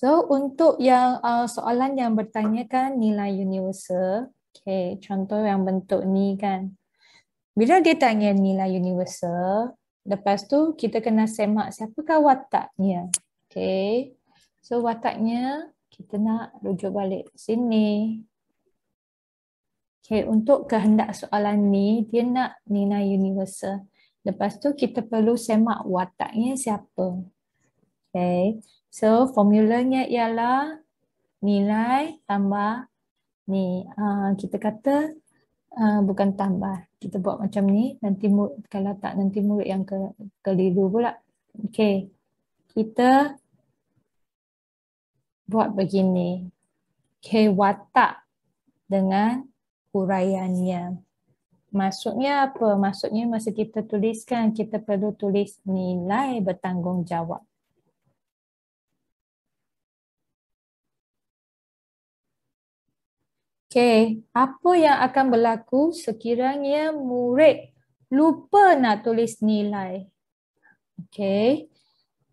So untuk yang uh, soalan yang bertanya kan nilai universal, okay, contoh yang bentuk ni kan. Bila dia tanya nilai universal, lepas tu kita kena semak siapakah wataknya. Okay. So wataknya kita nak rujuk balik sini. Okay, untuk kehendak soalan ni, dia nak nilai universal. Lepas tu kita perlu semak wataknya siapa. Okay, so formulanya ialah nilai tambah ni. Uh, kita kata uh, bukan tambah. Kita buat macam ni. Nanti kalau tak nanti murid yang ke keliru pula. Okay, kita buat begini. Okay, watak dengan huraiannya. Maksudnya apa? Maksudnya masa kita tuliskan, kita perlu tulis nilai bertanggungjawab. Okay, apa yang akan berlaku sekiranya murid lupa nak tulis nilai? Okay,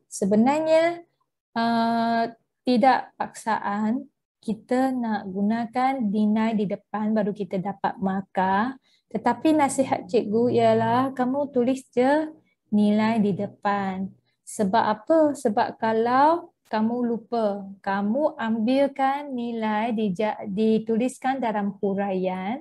sebenarnya uh, tidak paksaan kita nak gunakan deny di depan baru kita dapat maka. Tetapi nasihat cikgu ialah kamu tulis je nilai di depan. Sebab apa? Sebab kalau kamu lupa. Kamu ambilkan nilai dija- dituliskan dalam huraian.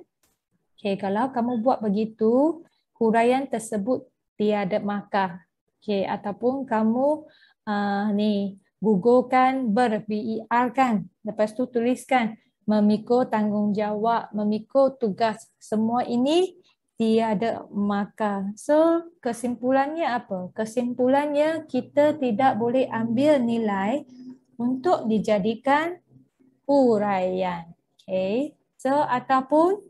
Okay, kalau kamu buat begitu, huraian tersebut tiada markah. Okay, ataupun kamu uh, ni gugurkan ber BER kan. Lepas tu tuliskan memikul tanggungjawab, memikul tugas. Semua ini tiada maka, So kesimpulannya apa? Kesimpulannya kita tidak boleh ambil nilai untuk dijadikan uraian. Okay. So ataupun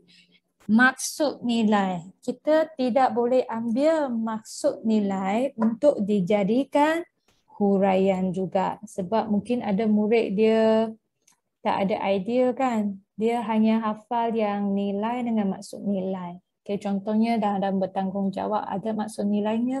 maksud nilai. Kita tidak boleh ambil maksud nilai untuk dijadikan huraian juga. Sebab mungkin ada murid dia tak ada idea kan. Dia hanya hafal yang nilai dengan maksud nilai. Okay, contohnya dalam bertanggungjawab ada maksud nilainya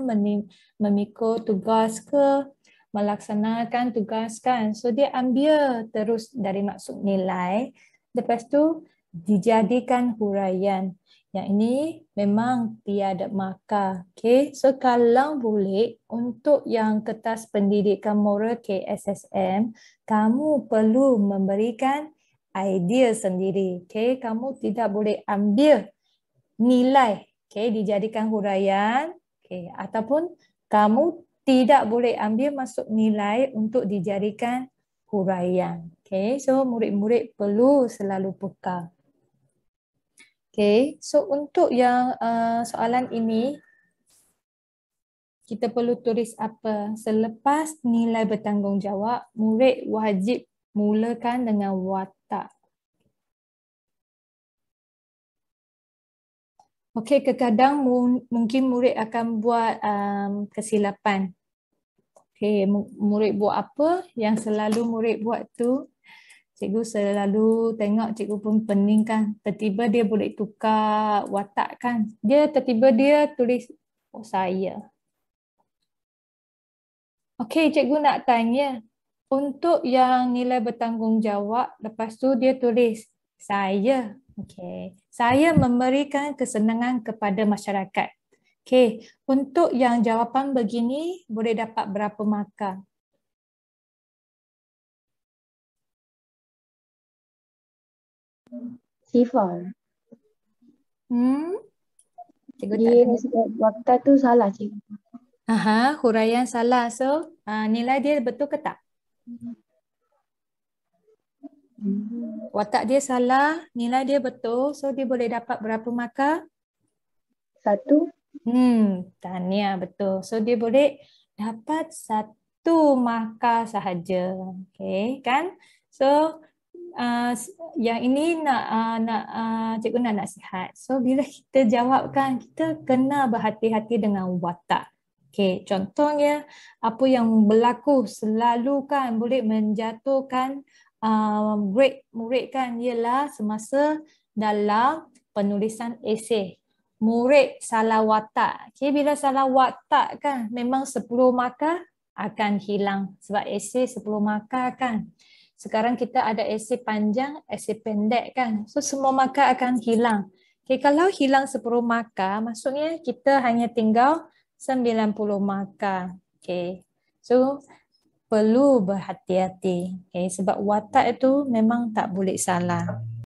memikul tugas ke melaksanakan tugas kan. So dia ambil terus dari maksud nilai. Lepas tu dijadikan huraian. Yang ini memang tiada maka, Okay. So kalau boleh untuk yang kertas pendidikan moral KSSM, kamu perlu memberikan idea sendiri. Okay. Kamu tidak boleh ambil nilai okay, dijadikan huraian okay, ataupun kamu tidak boleh ambil masuk nilai untuk dijadikan huraian. Okay, so murid-murid perlu selalu peka. Okay, so untuk yang uh, soalan ini, kita perlu tulis apa? Selepas nilai bertanggungjawab, murid wajib mulakan dengan watak. Okey, kadang mungkin murid akan buat um, kesilapan. Okey, murid buat apa yang selalu murid buat tu? Cikgu selalu tengok cikgu pun pening kan. Tiba-tiba dia boleh tukar watak kan. Dia tiba-tiba dia tulis oh, saya. Okey, cikgu nak tanya. Untuk yang nilai bertanggungjawab, lepas tu dia tulis saya. okay. Saya memberikan kesenangan kepada masyarakat. Okay. Untuk yang jawapan begini boleh dapat berapa markah? Sifar. Hmm. Cikgu Dia tak waktu tu salah cikgu. Aha, huraian salah. So, uh, nilai dia betul ke tak? Hmm. Watak dia salah, nilai dia betul. So dia boleh dapat berapa maka Satu. Hmm, tahniah betul. So dia boleh dapat satu maka sahaja. Okay, kan? So uh, yang ini nak uh, nak uh, cikgu nak nasihat. So bila kita jawabkan, kita kena berhati-hati dengan watak. Okay, contohnya apa yang berlaku selalu kan boleh menjatuhkan uh, um, grade murid kan ialah semasa dalam penulisan esei. Murid salah watak. Okay, bila salah watak kan memang 10 maka akan hilang sebab esei 10 maka kan. Sekarang kita ada esei panjang, esei pendek kan. So semua maka akan hilang. Okay, kalau hilang 10 maka, maksudnya kita hanya tinggal 90 maka. Okay. So perlu berhati-hati. Okay? Sebab watak itu memang tak boleh salah.